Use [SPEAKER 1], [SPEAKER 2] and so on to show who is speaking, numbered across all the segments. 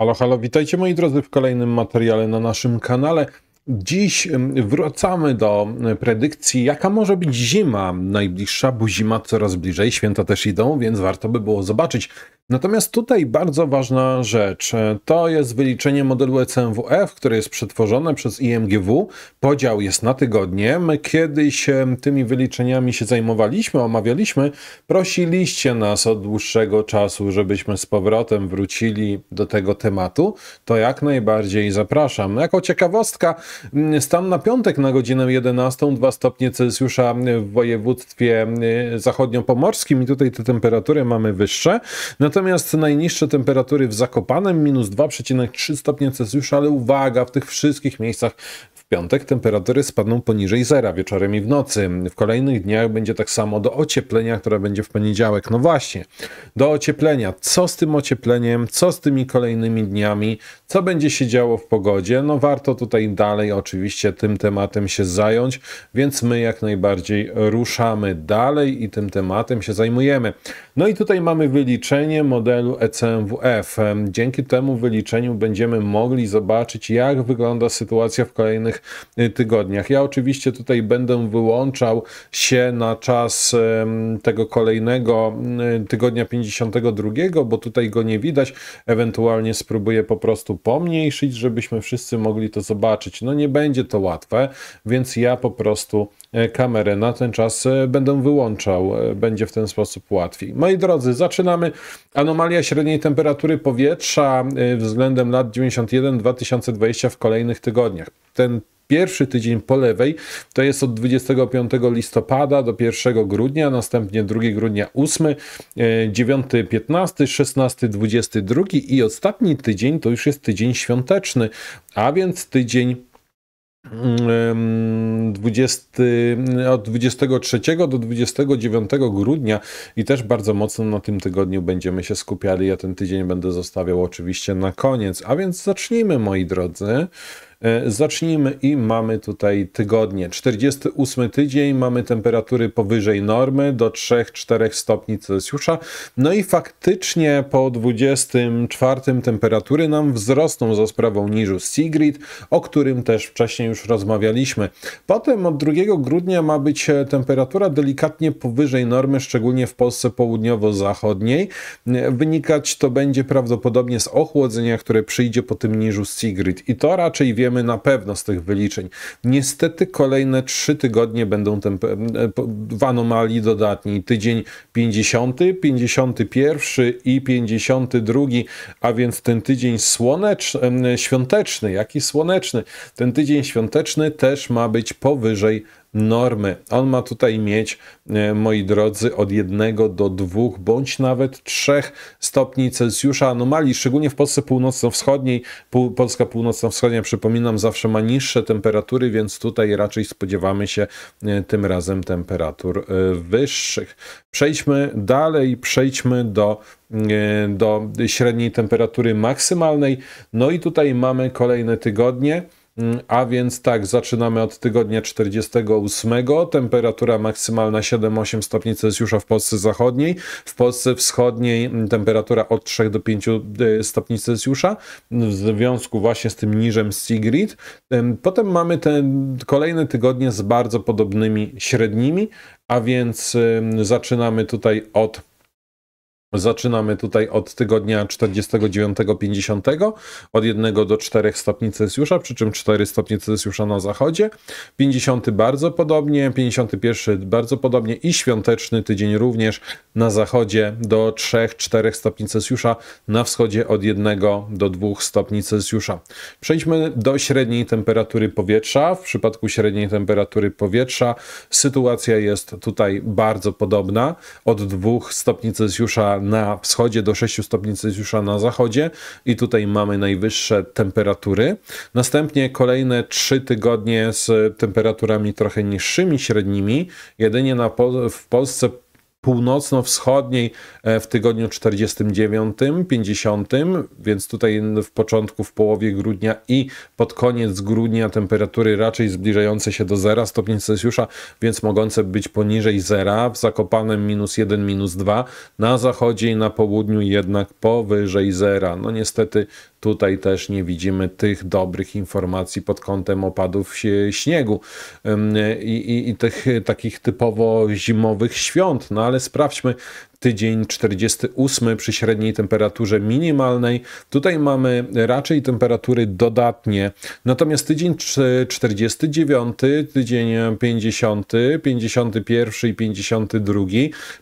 [SPEAKER 1] Halo, halo, witajcie moi drodzy w kolejnym materiale na naszym kanale. Dziś wracamy do predykcji, jaka może być zima najbliższa, bo zima coraz bliżej, święta też idą, więc warto by było zobaczyć. Natomiast tutaj bardzo ważna rzecz to jest wyliczenie modelu ECMWF, które jest przetworzone przez IMGW. Podział jest na tygodnie. My kiedyś tymi wyliczeniami się zajmowaliśmy, omawialiśmy. Prosiliście nas od dłuższego czasu, żebyśmy z powrotem wrócili do tego tematu. To jak najbardziej zapraszam. Jako ciekawostka, Stan na piątek na godzinę 11, 2 stopnie Celsjusza w województwie y, zachodniopomorskim i tutaj te temperatury mamy wyższe. Natomiast najniższe temperatury w Zakopanem minus 2,3 stopnie Celsjusza, ale uwaga, w tych wszystkich miejscach piątek temperatury spadną poniżej zera wieczorem i w nocy. W kolejnych dniach będzie tak samo do ocieplenia, które będzie w poniedziałek. No właśnie, do ocieplenia. Co z tym ociepleniem? Co z tymi kolejnymi dniami? Co będzie się działo w pogodzie? No warto tutaj dalej oczywiście tym tematem się zająć, więc my jak najbardziej ruszamy dalej i tym tematem się zajmujemy. No i tutaj mamy wyliczenie modelu ECMWF. Dzięki temu wyliczeniu będziemy mogli zobaczyć, jak wygląda sytuacja w kolejnych Y, tygodniach. Ja oczywiście tutaj będę wyłączał się na czas tego kolejnego y, tygodnia 52, bo tutaj go nie widać. Ewentualnie spróbuję po prostu pomniejszyć, żebyśmy wszyscy mogli to zobaczyć. No nie będzie to łatwe, więc ja po prostu E, kamerę na ten czas e, będę wyłączał. E, będzie w ten sposób łatwiej. Moi drodzy, zaczynamy. Anomalia średniej temperatury powietrza względem lat 91-2020 w kolejnych tygodniach. Ten Pierwszy tydzień po lewej to jest od 25 listopada do 1 grudnia, następnie 2 grudnia 8, 9, 15, 16, 22 i ostatni tydzień to już jest tydzień świąteczny, a więc tydzień 20, od 23 do 29 grudnia i też bardzo mocno na tym tygodniu będziemy się skupiali. Ja ten tydzień będę zostawiał oczywiście na koniec, a więc zacznijmy moi drodzy. E, zacznijmy i mamy tutaj tygodnie. 48 tydzień, mamy temperatury powyżej normy do 3-4 stopni Celsjusza. No i faktycznie po 24 temperatury nam wzrosną za sprawą niżu Sigrid, o którym też wcześniej już rozmawialiśmy. Potem od 2 grudnia ma być e, temperatura delikatnie powyżej normy, szczególnie w Polsce południowo-zachodniej. E, wynikać to będzie prawdopodobnie z ochłodzenia, które przyjdzie po tym niżu Sigrid. I to raczej wiemy wiemy na pewno z tych wyliczeń. Niestety kolejne trzy tygodnie będą e, w anomalii dodatni. Tydzień 50, 51 i 52, a więc ten tydzień słoneczny, świąteczny, jaki słoneczny, ten tydzień świąteczny też ma być powyżej normy. On ma tutaj mieć, e, moi drodzy, od jednego do dwóch, bądź nawet trzech stopni Celsjusza anomalii, szczególnie w Polsce północno-wschodniej. Polska północno-wschodnia, przypominam, zawsze ma niższe temperatury, więc tutaj raczej spodziewamy się e, tym razem temperatur e, wyższych. Przejdźmy dalej, przejdźmy do do średniej temperatury maksymalnej. No i tutaj mamy kolejne tygodnie. Mm, a więc tak, zaczynamy od tygodnia 48. Temperatura maksymalna 7-8 stopni Celsjusza w Polsce zachodniej. W Polsce wschodniej mm, temperatura od 3 do 5 y, stopni Celsjusza w związku właśnie z tym niżem Sigrid. Potem mamy te kolejne tygodnie z bardzo podobnymi średnimi, a więc zaczynamy tutaj od Zaczynamy tutaj od tygodnia 49-50, od 1 do 4 stopni Celsjusza, przy czym 4 stopnie Celsjusza na zachodzie, 50 bardzo podobnie, 51 bardzo podobnie i świąteczny tydzień również na zachodzie do 3-4 stopni Celsjusza, na wschodzie od 1 do 2 stopni Celsjusza. Przejdźmy do średniej temperatury powietrza. W przypadku średniej temperatury powietrza sytuacja jest tutaj bardzo podobna, od 2 stopni Celsjusza na wschodzie do 6 stopni Celsjusza na zachodzie i tutaj mamy najwyższe temperatury. Następnie kolejne 3 tygodnie z temperaturami trochę niższymi, średnimi. Jedynie na, w Polsce północno-wschodniej e, w tygodniu 49, 50, więc tutaj w początku, w połowie grudnia i pod koniec grudnia temperatury raczej zbliżające się do zera stopni Celsjusza, więc mogące być poniżej zera, w Zakopanem minus 1, minus 2, na zachodzie i na południu jednak powyżej zera. No niestety tutaj też nie widzimy tych dobrych informacji pod kątem opadów śniegu i, i, i tych takich typowo zimowych świąt na ale sprawdźmy, tydzień 48 przy średniej temperaturze minimalnej. Tutaj mamy raczej temperatury dodatnie. Natomiast tydzień 49, tydzień 50, 51 i 52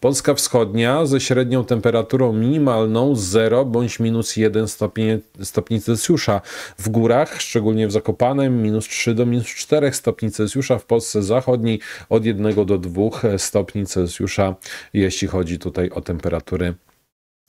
[SPEAKER 1] Polska Wschodnia ze średnią temperaturą minimalną 0 bądź minus 1 stopień, stopni Celsjusza. W górach, szczególnie w Zakopanem, minus 3 do minus 4 stopni Celsjusza. W Polsce Zachodniej od 1 do 2 stopni Celsjusza, jeśli chodzi tutaj tutaj o temperatury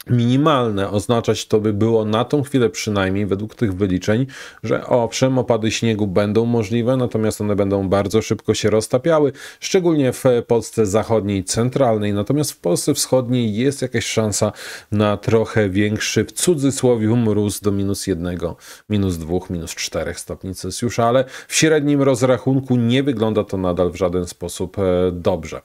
[SPEAKER 1] minimalne. Oznaczać to by było na tą chwilę przynajmniej według tych wyliczeń, że owszem, opady śniegu będą możliwe, natomiast one będą bardzo szybko się roztapiały, szczególnie w Polsce zachodniej, centralnej, natomiast w Polsce wschodniej jest jakaś szansa na trochę większy, w cudzysłowie, mróz do minus jednego, minus dwóch, minus czterech stopni Celsjusza, ale w średnim rozrachunku nie wygląda to nadal w żaden sposób e, dobrze.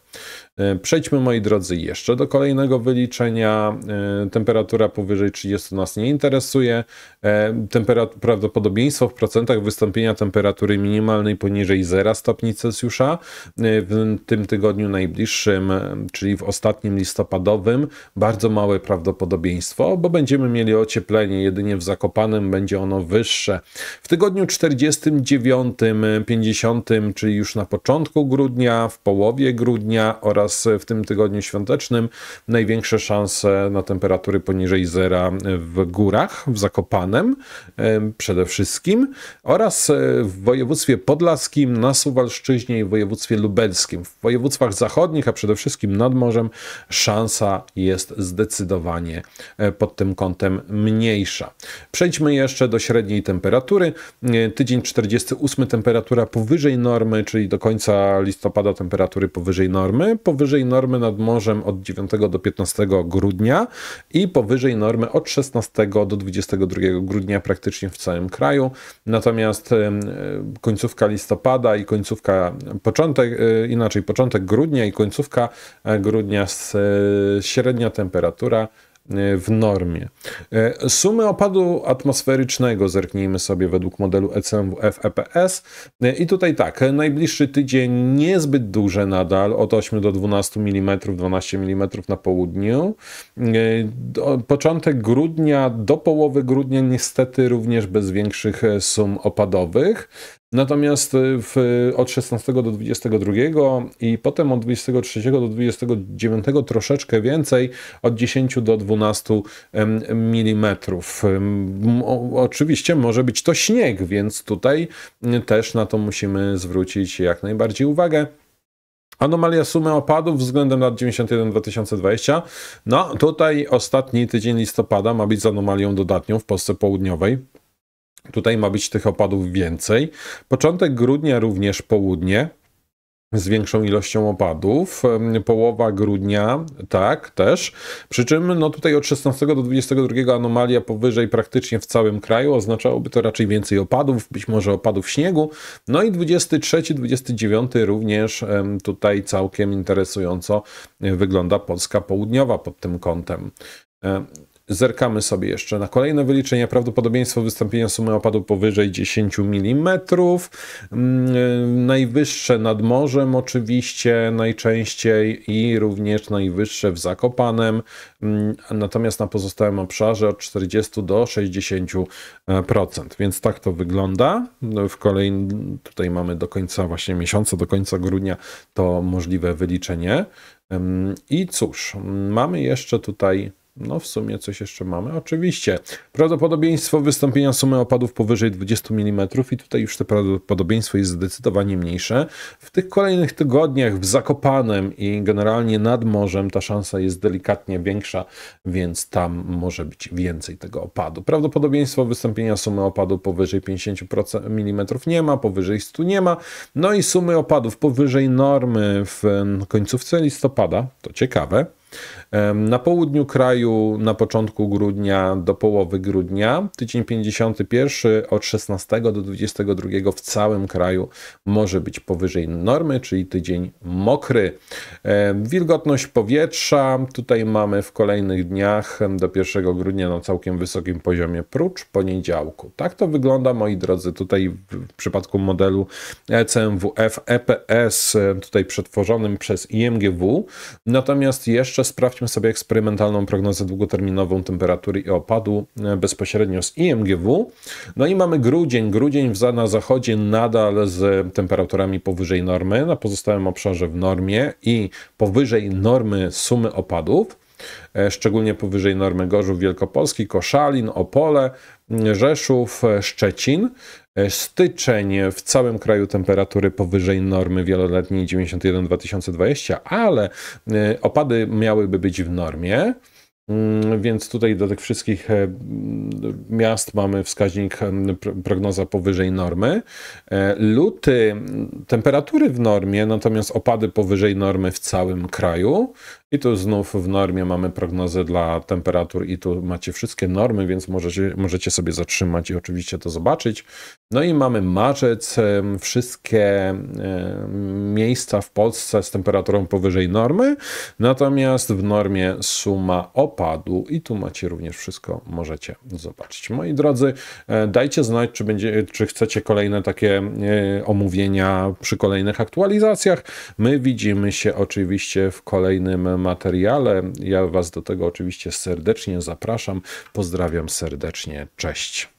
[SPEAKER 1] E, przejdźmy, moi drodzy, jeszcze do kolejnego wyliczenia. E, temperatura powyżej 30 nas nie interesuje. E, temperat- prawdopodobieństwo w procentach wystąpienia temperatury minimalnej poniżej 0 stopni Celsjusza w tym tygodniu najbliższym, czyli w ostatnim listopadowym, bardzo małe prawdopodobieństwo, bo będziemy mieli ocieplenie jedynie w Zakopanem, będzie ono wyższe. W tygodniu 49, 50, czyli już na początku grudnia, w połowie grudnia oraz teraz w tym tygodniu świątecznym największe szanse na temperatury poniżej zera w górach, w Zakopanem przede wszystkim oraz e, w województwie podlaskim, na Suwalszczyźnie i w województwie lubelskim. W województwach zachodnich, a przede wszystkim nad morzem szansa jest zdecydowanie e, pod tym kątem mniejsza. Przejdźmy jeszcze do średniej temperatury. E, tydzień 48 temperatura powyżej normy, czyli do końca listopada temperatury powyżej normy. Po powyżej normy nad morzem od 9 do 15 grudnia i powyżej normy od 16 do 22 grudnia praktycznie w całym kraju. Natomiast końcówka listopada i końcówka początek, e, inaczej początek grudnia i końcówka e, grudnia e, średnia temperatura E, w normie. E, sumy opadu atmosferycznego zerknijmy sobie według modelu ECMWF-EPS. E, I tutaj tak, najbliższy tydzień niezbyt duże nadal, od 8 do 12 mm, 12 mm na południu. Początek grudnia do połowy grudnia niestety również bez większych sum opadowych. Natomiast y, w, od 16 do 22 i potem od 23 do 29 troszeczkę więcej, od 10 do 12 mm. Oczywiście może być to śnieg, więc tutaj y, też na to musimy zwrócić jak najbardziej uwagę. Anomalia sumy opadów względem lat 91-2020. No, tutaj ostatni tydzień listopada ma być z anomalią dodatnią w Polsce Południowej. Tutaj ma być tych opadów więcej. Początek grudnia również południe, z większą ilością opadów. Połowa grudnia, tak, też. Przy czym no tutaj od 16 do 22 anomalia powyżej praktycznie w całym kraju. Oznaczałoby to raczej więcej opadów, być może opadów śniegu. No i 23-29 również tutaj całkiem interesująco wygląda Polska Południowa pod tym kątem. Zerkamy sobie jeszcze na kolejne wyliczenia. Prawdopodobieństwo wystąpienia sumy opadu powyżej 10 mm. Y, najwyższe nad morzem oczywiście najczęściej i również najwyższe w Zakopanem. Mm, natomiast na pozostałym obszarze od 40 do 60%. E, Więc tak to wygląda. No, w kolej tutaj mamy do końca właśnie miesiąca, do końca grudnia to możliwe wyliczenie. Mm, I cóż, mm, mamy jeszcze tutaj no w sumie coś jeszcze mamy. Oczywiście prawdopodobieństwo wystąpienia sumy opadów powyżej 20 mm i tutaj już to prawdopodobieństwo jest zdecydowanie mniejsze. W tych kolejnych tygodniach w Zakopanem i generalnie nad morzem ta szansa jest delikatnie większa, więc tam może być więcej tego opadu. Prawdopodobieństwo wystąpienia sumy opadu powyżej 50% mm nie ma, powyżej 100 nie ma. No i sumy opadów powyżej normy w końcówce listopada, to ciekawe, na południu kraju na początku grudnia do połowy grudnia, tydzień 51 od 16 do 22 w całym kraju może być powyżej normy, czyli tydzień mokry. Wilgotność powietrza tutaj mamy w kolejnych dniach do 1 grudnia na całkiem wysokim poziomie prócz poniedziałku. Tak to wygląda moi drodzy tutaj w przypadku modelu ECMWF EPS tutaj przetworzonym przez IMGW. Natomiast jeszcze sprawdźcie. Sprawdźmy sobie eksperymentalną prognozę długoterminową temperatury i opadu e, bezpośrednio z IMGW. No i mamy grudzień. Grudzień na zachodzie nadal z temperaturami powyżej normy, na pozostałym obszarze w normie i powyżej normy sumy opadów. E, szczególnie powyżej normy Gorzów Wielkopolski, Koszalin, Opole, Rzeszów, e, Szczecin. E, styczeń w całym kraju temperatury powyżej normy wieloletniej 91-2020, ale opady miałyby być w normie. Mm, więc tutaj do tych wszystkich e, mm, miast mamy wskaźnik e, prognoza powyżej normy. E, luty, mm, temperatury w normie, natomiast opady powyżej normy w całym kraju. I tu znów w normie mamy prognozę dla temperatur i tu macie wszystkie normy, więc możecie, możecie sobie zatrzymać i oczywiście to zobaczyć. No i mamy marzec, wszystkie miejsca w Polsce z temperaturą powyżej normy, natomiast w normie suma opadu i tu macie również wszystko, możecie zobaczyć. Moi drodzy, e, dajcie znać, czy, będzie, czy chcecie kolejne takie e, omówienia przy kolejnych aktualizacjach. My widzimy się oczywiście w kolejnym materiale. Ja Was do tego oczywiście serdecznie zapraszam. Pozdrawiam serdecznie, cześć.